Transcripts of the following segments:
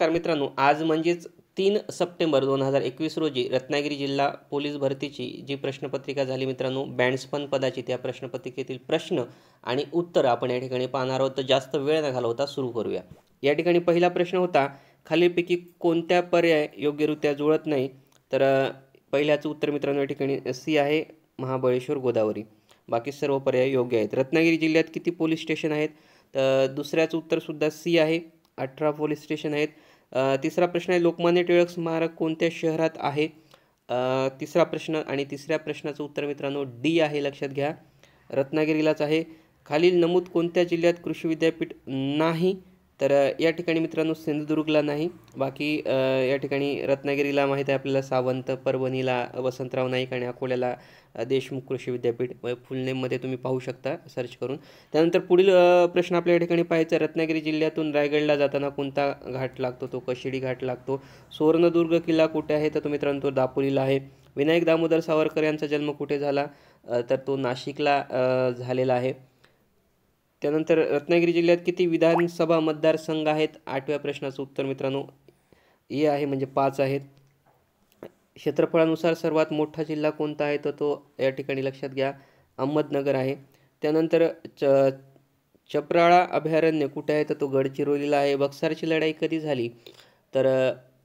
नमस्कार मित्रांनो आज म्हणजेच तीन सप्टेंबर दोन हजार एकवीस रोजी रत्नागिरी जिल्हा पोलीस भरतीची जी प्रश्नपत्रिका झाली मित्रांनो बँड्सपन पदाची त्या प्रश्नपत्रिकेतील प्रश्न आणि उत्तर आपण या ठिकाणी पाहणार आहोत तर जास्त वेळ न घालवता सुरू करूया या ठिकाणी पहिला प्रश्न होता खालीलपैकी कोणत्या पर्याय योग्यरित्या जुळत नाही तर पहिल्याचं उत्तर मित्रांनो या ठिकाणी सी आहे महाबळेश्वर गोदावरी बाकी सर्व पर्याय योग्य आहेत रत्नागिरी जिल्ह्यात किती पोलीस स्टेशन आहेत तर दुसऱ्याचं उत्तरसुद्धा सी आहे अठरा पोलीस स्टेशन आहेत तिसरा प्रश्न आहे लोकमान्य टिळक स्मारक कोणत्या शहरात आहे तिसरा प्रश्न आणि तिसऱ्या प्रश्नाचं उत्तर मित्रांनो डी आहे लक्षात घ्या रत्नागिरीलाच आहे खालील नमूद कोणत्या जिल्ह्यात कृषी विद्यापीठ नाही तर या ठिकाणी मित्रांनो सिंधुदुर्गला नाही बाकी या ठिकाणी रत्नागिरीला माहीत आहे आपल्याला सावंत परभणीला वसंतराव नाईक आणि अकोल्याला देशमुख कृषी विद्यापीठ फुलनेममध्ये तुम्ही पाहू शकता सर्च करून त्यानंतर पुढील प्रश्न आपल्या या ठिकाणी पाहायचा रत्नागिरी जिल्ह्यातून रायगडला जाताना कोणता घाट लागतो तो कशिडी घाट लागतो सुवर्णदुर्ग किल्ला कुठे आहे तर तो मित्रांनो तो दापोलीला आहे विनायक दामोदर सावरकर यांचा जन्म कुठे झाला तर तो नाशिकला झालेला आहे त्यानंतर रत्नागिरी जिल्ह्यात किती विधानसभा मतदारसंघ आहेत आठव्या प्रश्नाचं उत्तर मित्रांनो ए आहे म्हणजे पाच आहेत क्षेत्रफळानुसार सर्वात मोठा जिल्हा कोणता आहे तर तो या ठिकाणी लक्षात घ्या अहमदनगर आहे त्यानंतर च चपराळा अभयारण्य कुठे आहे तर तो गडचिरोलीला आहे बक्सारची लढाई कधी झाली तर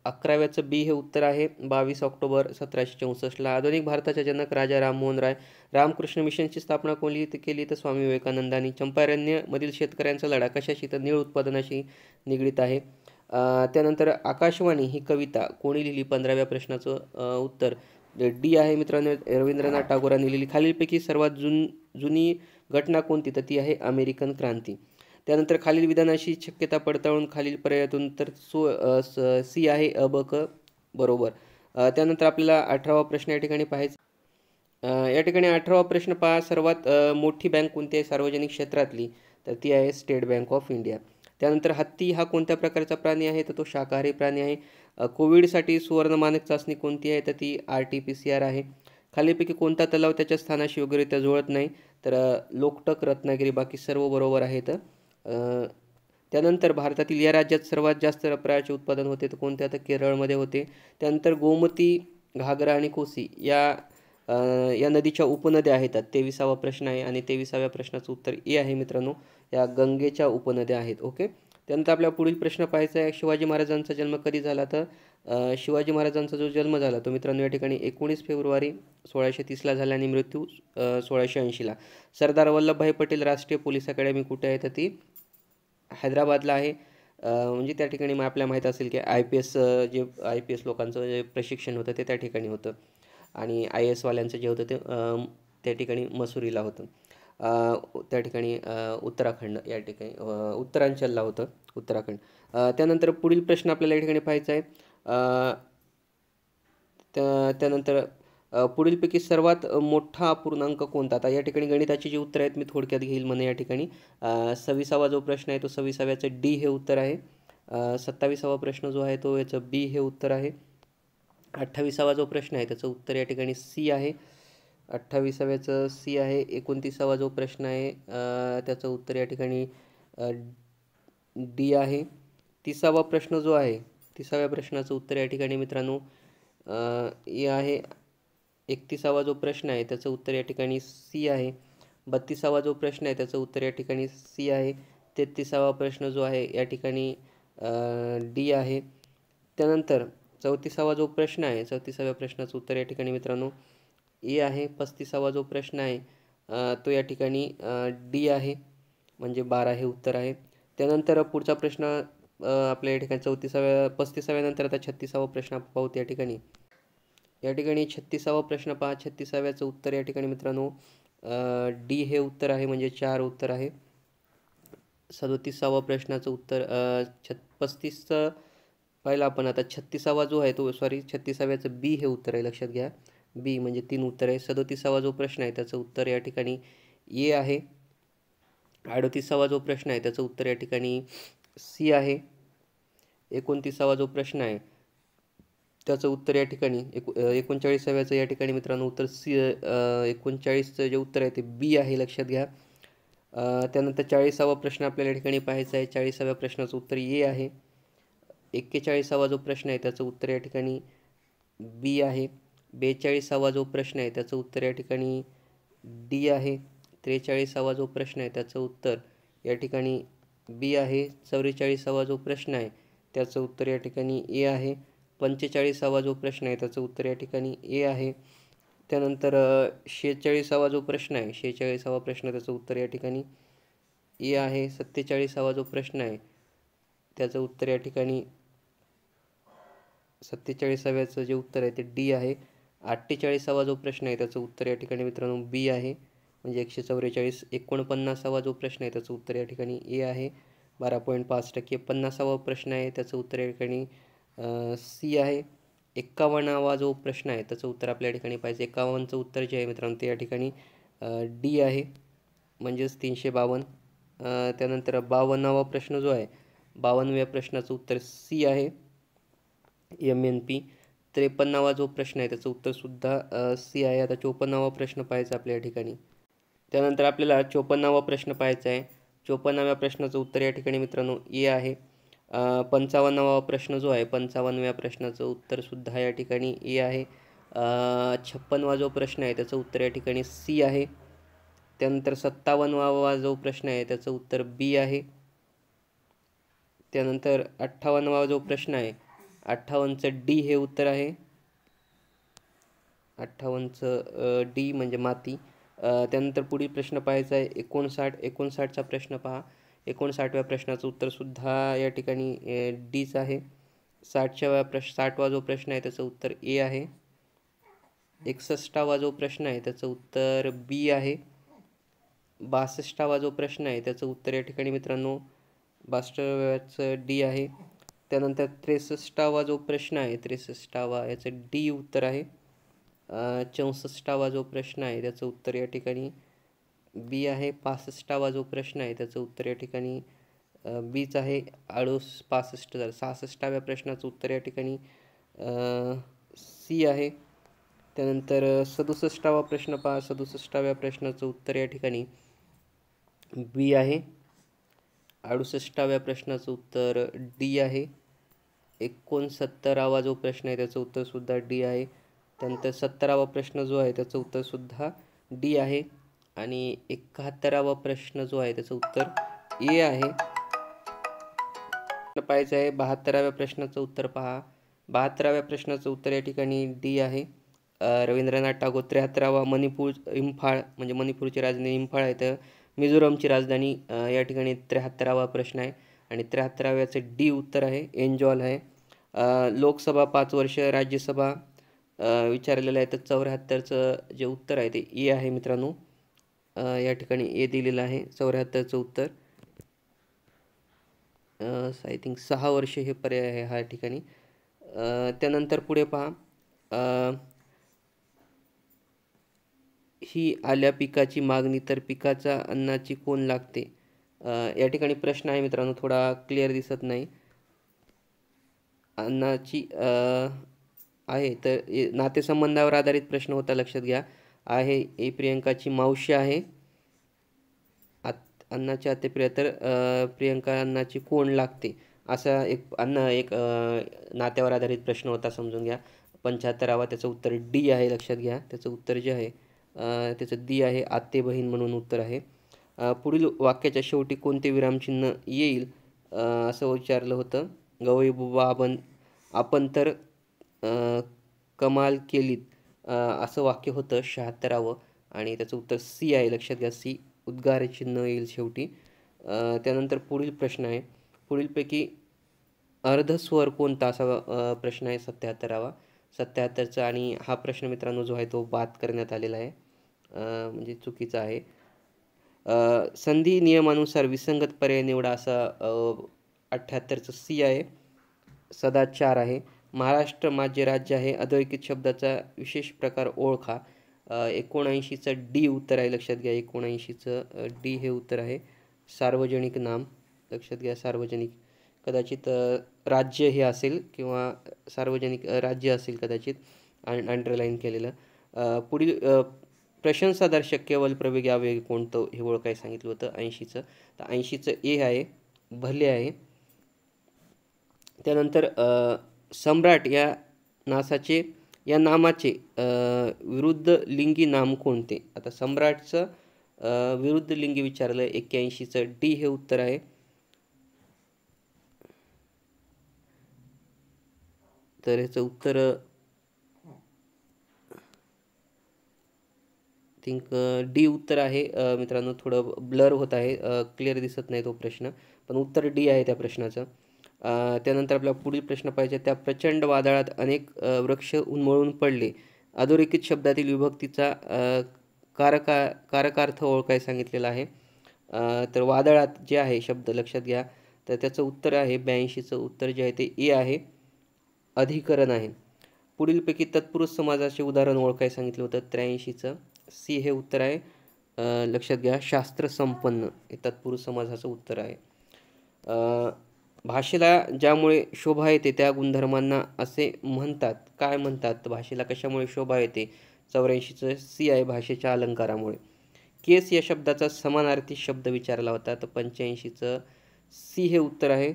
अकराव्याचं बी हे उत्तर आहे बावीस ऑक्टोबर सतराशे चौसष्टला आधुनिक भारताच्या जनक राजा राममोहन राय रामकृष्ण मिशनची स्थापना कोणी केली तर स्वामी विवेकानंदांनी चंपारण्यमधील शेतकऱ्यांचा लढा कशाशी तर नीळ उत्पादनाशी निगडीत आहे त्यानंतर आकाशवाणी ही कविता कोणी लिहिली पंधराव्या प्रश्नाचं उत्तर डी आहे मित्रांनो रवींद्रनाथ टागोरांनी लिहिली खालीलपैकी सर्वात जुन जुनी घटना कोणती तर ती आहे अमेरिकन क्रांती त्यानंतर खालील विधानाशी शक्यता पडताळून खालील पर्यायातून तर सो सी आहे अ ब क बरोबर त्यानंतर आपल्याला अठरावा प्रश्न या ठिकाणी पाहायचा या ठिकाणी अठरावा प्रश्न पहा सर्वात मोठी बँक कोणती आहे सार्वजनिक क्षेत्रातली तर ती आहे स्टेट बँक ऑफ इंडिया त्यानंतर हत्ती हा कोणत्या प्रकारचा प्राणी आहे तर तो शाकाहारी प्राणी आहे कोविडसाठी सुवर्ण मानक चाचणी कोणती आहे तर ती R T P C R आहे खालीपैकी कोणता तलाव त्याच्या स्थानाशी वगैरे त्या जुळत नाही तर लोकटक रत्नागिरी बाकी सर्व बरोबर आहेत त्यानंतर भारतातील या राज्यात सर्वात जास्त रबराचे उत्पादन होते तर कोणत्या तर केरळमध्ये होते त्यानंतर गोमती घागरा आणि कोसी या या नदीच्या उपनद्या आहेत तेविसावा प्रश्न आहे आणि तेविसाव्या प्रश्नाचं उत्तर ए आहे मित्रांनो या गंगेच्या उपनद्या आहेत ओके त्यानंतर आपला पुढील प्रश्न पाहायचा आहे शिवाजी महाराजांचा जन्म कधी झाला तर शिवाजी महाराजांचा जो जन्म झाला तो मित्रांनो या ठिकाणी एकोणीस फेब्रुवारी सोळाशे तीसला झाला आणि मृत्यू सोळाशे ऐंशीला सरदार वल्लभभाई पटेल राष्ट्रीय पोलीस अकॅडमी कुठे आहे तर ती हैदराबादला आहे म्हणजे त्या ठिकाणी मग आपल्याला माहीत असेल की आय पी एस जे आय पी एस लोकांचं जे प्रशिक्षण होतं ते त्या ठिकाणी होतं आणि आय एसवाल्यांचं जे होतं ते त्या ठिकाणी मसुरीला होतं त्या ठिकाणी उत्तराखंड या ठिकाणी उत्तरांचलला होतं उत्तराखंड त्यानंतर पुढील प्रश्न आपल्याला या ठिकाणी पाहायचा आहे त्यानंतर पुढीलपैकी सर्वात मोठा पूर्णांक कोणता आता या ठिकाणी गणिताची जी उत्तरं आहेत मी थोडक्यात घेईल म्हणे या ठिकाणी सव्वीसावा जो प्रश्न आहे तो सव्वीसाव्याचं डी हे उत्तर आहे सत्तावीसावा प्रश्न जो आहे तो याचं बी हे उत्तर आहे अठ्ठावीसावा जो प्रश्न आहे त्याचं उत्तर या ठिकाणी सी आहे अठ्ठावीसाव्याचं सी आहे एकोणतीसावा जो प्रश्न आहे त्याचं उत्तर या ठिकाणी डी आहे तिसावा प्रश्न जो आहे तिसाव्या प्रश्नाचं उत्तर या ठिकाणी मित्रांनो ए आहे एकतीसावा जो प्रश्न आहे त्याचं उत्तर या ठिकाणी सी आहे बत्तीसावा जो प्रश्न आहे त्याचं उत्तर या ठिकाणी सी आहे तेहत्तीसावा प्रश्न जो आहे या ठिकाणी डी आहे त्यानंतर चौतीसावा जो प्रश्न आहे चौतीसाव्या प्रश्नाचं उत्तर या ठिकाणी मित्रांनो ए आहे पस्तीसावा जो प्रश्न आहे तो या ठिकाणी डी आहे म्हणजे बारा हे उत्तर आहे त्यानंतर पुढचा प्रश्न आपल्या या ठिकाणी चौतीसाव्या पस्तीसाव्यानंतर आता छत्तीसावा प्रश्न आपण पाहू त्या ठिकाणी या ठिकाणी छत्तीसावा प्रश्न पहा छत्तीसाव्याचं उत्तर या ठिकाणी मित्रांनो डी हे उत्तर आहे म्हणजे चार उत्तर आहे सदोतीसावा प्रश्नाचं उत्तर छ पस्तीसचं पाहिलं आपण आता छत्तीसावा जो आहे तो सॉरी छत्तीसाव्याचं बी हे उत्तर आहे लक्षात घ्या बी म्हणजे तीन उत्तर आहे सदोतीसावा जो प्रश्न आहे त्याचं उत्तर या ठिकाणी ए आहे अडतीसावा जो प्रश्न आहे त्याचं उत्तर या ठिकाणी सी आहे एकोणतीसावा जो प्रश्न आहे त्याचं उत्तर या ठिकाणी एक एकोणचाळीसाव्याचं या ठिकाणी मित्रांनो उत्तर सी एकोणचाळीसचं जे उत्तर आहे ते बी आहे लक्षात घ्या त्यानंतर चाळीसावा प्रश्न आपल्याला या ठिकाणी पाहायचा आहे चाळीसाव्या प्रश्नाचं उत्तर ए आहे एक्केचाळीसावा जो प्रश्न आहे त्याचं उत्तर या ठिकाणी बी आहे बेचाळीसावा जो प्रश्न आहे त्याचं उत्तर या ठिकाणी डी आहे त्रेचाळीसावा जो प्रश्न आहे त्याचं उत्तर या ठिकाणी बी आहे चौवेचाळीसावा जो प्रश्न आहे त्याचं उत्तर या ठिकाणी ए आहे पंचेचाळीसावा जो प्रश्न आहे त्याचं उत्तर या ठिकाणी ए आहे त्यानंतर शेहेचाळीसावा जो प्रश्न आहे शेहेचाळीसावा प्रश्न त्याचं उत्तर या ठिकाणी ए आहे सत्तेचाळीसावा जो प्रश्न आहे त्याचं उत्तर या ठिकाणी सत्तेचाळीसाव्याचं जे उत्तर आहे ते डी आहे अठ्ठेचाळीसावा जो प्रश्न आहे त्याचं उत्तर या ठिकाणी मित्रांनो बी आहे म्हणजे एकशे चौवेचाळीस एकोणपन्नासावा जो प्रश्न आहे त्याचं उत्तर या ठिकाणी ए आहे बारा पॉईंट पाच टक्के पन्नासावा प्रश्न आहे त्याचं उत्तर या ठिकाणी सी आहे एक्कावन्नावा जो प्रश्न आहे त्याचं उत्तर आपल्या ठिकाणी पाहिजे एकावन्नचं उत्तर जे आहे मित्रांनो ते या ठिकाणी डी आहे म्हणजेच तीनशे बावन्न त्यानंतर बावन्नावा प्रश्न जो आहे बावन्नव्या प्रश्नाचं उत्तर सी आहे एम एन पी त्रेपन्नावा जो प्रश्न आहे त्याचं उत्तरसुद्धा सी आहे आता चोपन्नावा प्रश्न पाहायचा आपल्या या ठिकाणी त्यानंतर आपल्याला चोपन्नावा प्रश्न पाहायचा आहे चोपन्नाव्या प्रश्नाचं उत्तर या ठिकाणी मित्रांनो ए आहे पंचावन्नावा प्रश्न जो आहे पंचावन्नव्या प्रश्नाचं उत्तरसुद्धा या ठिकाणी ए आहे छप्पनवा जो प्रश्न आहे त्याचं उत्तर या ठिकाणी सी आहे त्यानंतर सत्तावन्नवा जो प्रश्न आहे त्याचं उत्तर बी आहे त्यानंतर अठ्ठावन्नवा जो प्रश्न आहे अठ्ठावन्नचं डी हे उत्तर आहे अठ्ठावन्नचं डी म्हणजे माती त्यानंतर पुढील प्रश्न पाहायचा आहे एकोणसाठ एकोणसाठचा प्रश्न पहा एकोणसाठव्या प्रश्नाचं उत्तरसुद्धा या ठिकाणी डीच आहे साठच्या प्रश साठवा जो प्रश्न आहे त्याचं उत्तर ए आहे एकसष्टावा जो प्रश्न आहे त्याचं उत्तर बी आहे बासष्टावा जो प्रश्न आहे त्याचं उत्तर या ठिकाणी मित्रांनो बासष्टाव्याचं डी आहे त्यानंतर त्रेसष्टावा जो प्रश्न आहे त्रेसष्टावा याचं डी उत्तर आहे चौसष्टावा जो प्रश्न आहे त्याचं उत्तर या ठिकाणी बी आहे पासष्टावा जो प्रश्न आहे त्याचं उत्तर या ठिकाणी बीच आहे अडुस पासष्ट झालं सहासष्टाव्या प्रश्नाचं उत्तर या ठिकाणी सी आहे त्यानंतर सदुसष्टावा प्रश्न पहा सदुसष्टाव्या प्रश्नाचं उत्तर या ठिकाणी बी आहे अडुसष्टाव्या प्रश्नाचं उत्तर डी आहे एकोणसत्तरावा जो प्रश्न आहे त्याचं उत्तरसुद्धा डी आहे त्यानंतर सत्तरावा प्रश्न जो आहे त्याचं उत्तरसुद्धा डी आहे आणि एकाहत्तरावा प्रश्न जो आहे त्याचं उत्तर ए आहे पाहायचं आहे बहात्तराव्या प्रश्नाचं उत्तर पहा बहात्तराव्या प्रश्नाचं उत्तर या ठिकाणी डी आहे रवींद्रनाथ टागोर त्र्याहत्तरावा मणिपूर इम्फाळ म्हणजे मणिपूरची राजधानी इम्फाळ आहे तर मिझोरमची राजधानी या ठिकाणी त्र्याहत्तरावा प्रश्न आहे आणि त्र्याहत्तराव्याचं डी उत्तर आहे एन्जॉल आहे लोकसभा पाच वर्ष राज्यसभा विचारलेलं आहे तर चौऱ्याहत्तरचं जे उत्तर आहे ते ए आहे मित्रांनो या ठिकाणी ए दिलेलं आहे चौऱ्याहत्तरचं उत्तर आय थिंक सहा वर्ष हे पर्याय आहे ह्या ठिकाणी त्यानंतर पुढे पहा ही आल्या पिकाची मागणी तर पिकाचा अन्नाची कोण लागते या ठिकाणी प्रश्न आहे मित्रांनो थोडा क्लिअर दिसत नाही अन्नाची आहे तर नातेसंबंधावर आधारित प्रश्न होता लक्षात घ्या आहे ही प्रियंकाची मावशी आहे अन्नाच्या आते आत्तेप्रिया तर प्रियंका अन्नाची कोण लागते असा एक अन्न एक नात्यावर आधारित प्रश्न होता समजून घ्या पंच्याहत्तरावा त्याचं उत्तर डी आहे लक्षात घ्या त्याचं उत्तर जे आहे त्याचं डी आहे आत्ते बहीण म्हणून उत्तर आहे पुढील वाक्याच्या शेवटी कोणते विरामचिन्ह येईल असं विचारलं होतं गवई बुबा आपण आपण तर कमाल केलीत असं वाक्य होतं शहात्तरावं आणि त्याचं उत्तर सी आहे लक्षात घ्या सी उद्गार चिन्ह येईल शेवटी त्यानंतर पुढील प्रश्न आहे पुढीलपैकी अर्धस्वर कोणता असा प्रश्न आहे सत्याहत्तरावा सत्याहत्तरचा आणि हा प्रश्न मित्रांनो जो आहे तो बाद करण्यात आलेला आहे म्हणजे चुकीचा आहे संधी नियमानुसार विसंगत पर्याय निवडा असा अठ्ठ्याहत्तरचं सी आहे सदा चार आहे महाराष्ट्र माझे राज्य आहे अधोरेखित शब्दाचा विशेष प्रकार ओळखा एकोणऐंशीचं डी उत्तर आहे लक्षात घ्या एकोणऐंशीचं डी हे उत्तर आहे सार्वजनिक नाम लक्षात घ्या सार्वजनिक कदाचित राज्य हे असेल किंवा सार्वजनिक राज्य असेल कदाचित अं अंडरलाईन केलेलं पुढील प्रशंसादर्शक केवल प्रवेग आवेग कोणतं हे ओळखाय सांगितलं होतं ऐंशीचं तर ऐंशीचं ए आहे भले आहे त्यानंतर सम्राट या नासाचे या नामाचे विरुद्ध लिंगी नाम कोणते आता सम्राटचं विरुद्ध लिंगी विचारलं एक्क्याऐंशीचं डी हे उत्तर आहे तर ह्याचं उत्तर थिंक डी उत्तर आहे मित्रांनो थोडं ब्लर होत आहे क्लिअर दिसत नाही तो प्रश्न पण उत्तर डी आहे त्या प्रश्नाचं त्यानंतर आपला पुढील प्रश्न पाहिजे त्या प्रचंड वादळात अनेक वृक्ष उन्मळून पडले अधोरेखित शब्दातील विभक्तीचा कारका कारकार्थ ओळखाय सांगितलेला आहे तर वादळात जे आहे शब्द लक्षात घ्या तर त्याचं उत्तर आहे ब्याऐंशीचं उत्तर जे आहे ते ए आहे अधिकरण आहे पुढीलपैकी तत्पुरुष समाजाचे उदाहरण ओळखाय सांगितलं होतं त्र्याऐंशीचं सी हे उत्तर आहे लक्षात घ्या शास्त्रसंपन्न हे तत्पुरुष समाजाचं उत्तर आहे भाषेला ज्यामुळे शोभा येते त्या गुणधर्मांना असे म्हणतात काय म्हणतात भाषेला कशामुळे शोभा येते चौऱ्याऐंशीचं सी आहे भाषेच्या अलंकारामुळे केस या शब्दाचा समानार्थी शब्द विचारला होता तर पंच्याऐंशीचं सी हे उत्तर आहे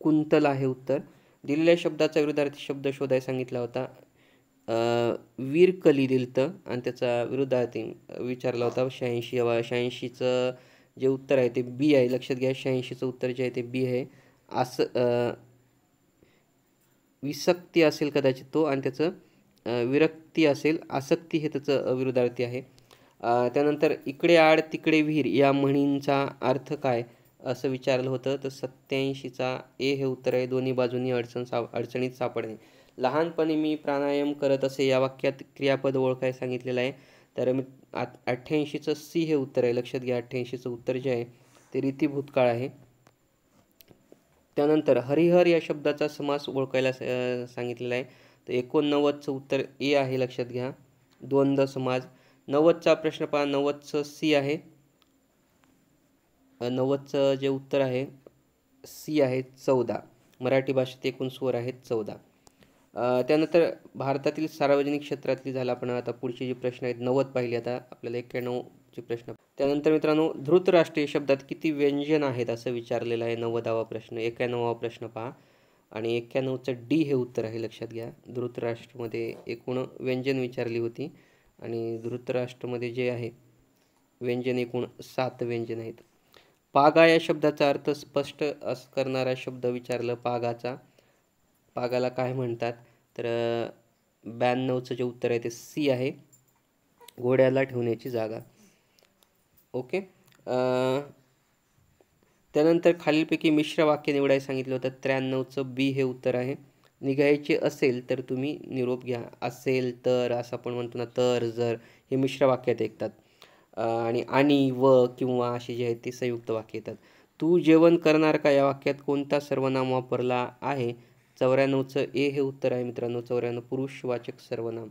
कुंतल आहे उत्तर दिलेल्या शब्दाचा विरुद्धार्थी शब्द शोधायला सांगितला होता वीर कली दिलतं आणि त्याचा विरुद्धार्थी विचारला होता शहाऐंशी शहाऐंशीचं जे उत्तर आहे ते बी आहे लक्षात घ्या शहाऐंशीचं उत्तर जे आहे ते बी आहे असं विसक्ती असेल कदाचित तो आणि त्याचं विरक्ती असेल आसक्ती हे त्याचं विरोधार्थी आहे त्यानंतर इकडे आड तिकडे विहीर या म्हणींचा अर्थ काय असं विचारलं होतं तर सत्याऐंशीचा ए हे उत्तर आहे दोन्ही बाजूंनी अडचण सा अडचणीत सापडणे लहानपणी मी प्राणायाम करत असे या वाक्यात क्रियापद ओळखाय सांगितलेलं आहे तर मी आ अठ्ठ्याऐंशीचं सी हे उत्तर आहे लक्षात घ्या अठ्ठ्याऐंशीचं उत्तर जे आहे ते रीती भूतकाळ आहे त्यानंतर हरिहर या शब्दाचा समास ओळखायला सांगितलेला आहे तर एकोणनव्वदचं उत्तर ए आहे लक्षात घ्या द्वंद्व समाज नव्वदचा प्रश्न पहा नव्वदचं सी आहे नव्वदचं जे उत्तर आहे सी आहे चौदा मराठी भाषेत एकूण स्वर आहेत चौदा त्यानंतर भारतातील सार्वजनिक क्षेत्रातली झाला आपण आता पुढचे जे प्रश्न आहेत नव्वद पाहिले आता आपल्याला एक्क्याण्णवचे प्रश्न त्यानंतर मित्रांनो धृतराष्ट्रीय शब्दात किती व्यंजन आहेत असं विचारलेलं आहे नव्वदावा प्रश्न एक्याण्णवावा प्रश्न पहा आणि एक्क्याण्णवचं डी हे उत्तर आहे लक्षात घ्या धृतराष्ट्रमध्ये एकूण व्यंजन विचारली होती आणि धृतराष्ट्रमध्ये जे आहे व्यंजन एकूण सात व्यंजन आहेत पागा या शब्दाचा अर्थ स्पष्ट अस करणारा शब्द विचारलं पागाचा पागाला काय म्हणतात तर ब्याण्णवचं जे उत्तर आहे ते सी आहे घोड्याला ठेवण्याची जागा ओके त्यानंतर खालीलपैकी मिश्र वाक्य निवडायला सांगितलं होतं त्र्याण्णवचं बी हे उत्तर आहे निघायचे असेल तर तुम्ही निरोप घ्या असेल तर असं आपण म्हणतो ना तर जर हे मिश्र वाक्यात ऐकतात आणि आणि व किंवा असे जे आहेत ते संयुक्त वाक्य येतात तू जेवण करणार का या वाक्यात कोणता सर्वनाम वापरला आहे चौऱ्याण्णवचं ए हे उत्तर आहे मित्रांनो चौऱ्याण्णव पुरुषवाचक सर्वनाम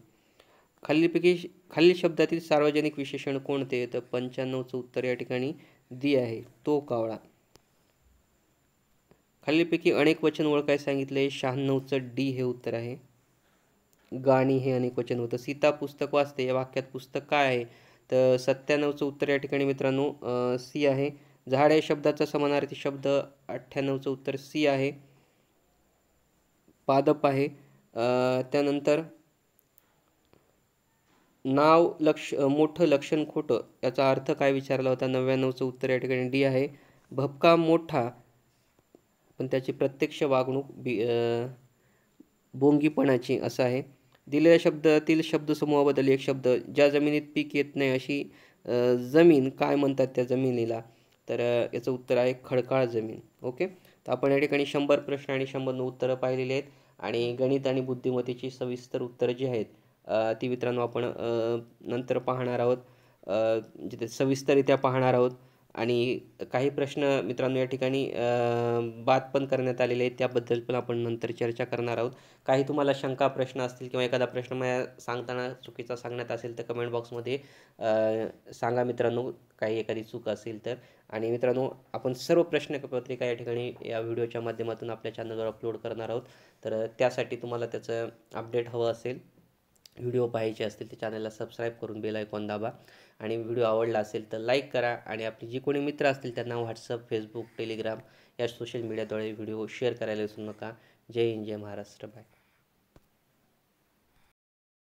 खालीलपैकी खालील शब्दातील सार्वजनिक विशेषण कोणते तर पंच्याण्णवचं उत्तर या ठिकाणी दी आहे तो कावळा खालीलपैकी अनेक वचन ओळखाय सांगितले शहाण्णवचं डी हे उत्तर आहे गाणी हे अनेक वचन होतं सीता पुस्तक वाचते या वाक्यात पुस्तक काय आहे तर सत्त्याण्णवचं उत्तर या ठिकाणी मित्रांनो सी आहे झाड या शब्दाचा समानार्थी शब्द अठ्ठ्याण्णवचं उत्तर सी आहे पादप आहे त्यानंतर नाव लक्ष मोठं लक्षण खोटं याचा अर्थ काय विचारला होता नव्याण्णवचं उत्तर या ठिकाणी डी आहे भपका मोठा पण त्याची प्रत्यक्ष वागणूक बी बोंगीपणाची असं आहे दिलेल्या शब्दातील शब्दसमूहाबद्दल एक शब्द ज्या जमिनीत पीक येत नाही अशी जमीन काय म्हणतात त्या जमिनीला तर याचं उत्तर आहे खडकाळ जमीन ओके तर आपण या ठिकाणी शंभर प्रश्न आणि शंभर उत्तरं पाहिलेली आहेत आणि गणित आणि बुद्धिमत्तेची सविस्तर उत्तरं जी आहेत ती मित्रांनो आपण नंतर पाहणार आहोत जिथे सविस्तररित्या पाहणार आहोत आणि काही प्रश्न मित्रांनो या ठिकाणी बात पण करण्यात आलेले आहेत त्याबद्दल पण आपण नंतर चर्चा करणार आहोत काही तुम्हाला शंका प्रश्न असतील किंवा एखादा प्रश्न मला सांगताना चुकीचा सांगण्यात असेल तर कमेंट बॉक्समध्ये सांगा मित्रांनो काही एखादी चूक असेल तर आणि मित्रांनो आपण सर्व प्रश्न पत्रिका या ठिकाणी या व्हिडिओच्या माध्यमातून आपल्या चॅनलवर अपलोड करणार आहोत तर त्यासाठी तुम्हाला त्याचं अपडेट हवं असेल व्हिडिओ पाहायचे असतील तर चॅनलला सबस्क्राईब करून बेल आयकॉन दाबा आणि व्हिडिओ आवडला असेल तर लाईक करा आणि आपले जे कोणी मित्र असतील त्यांना व्हॉट्सअप फेसबुक टेलिग्राम या सोशल मीडियाद्वारे व्हिडिओ शेअर करायला विसरू नका जय हिंद जय महाराष्ट्र बाय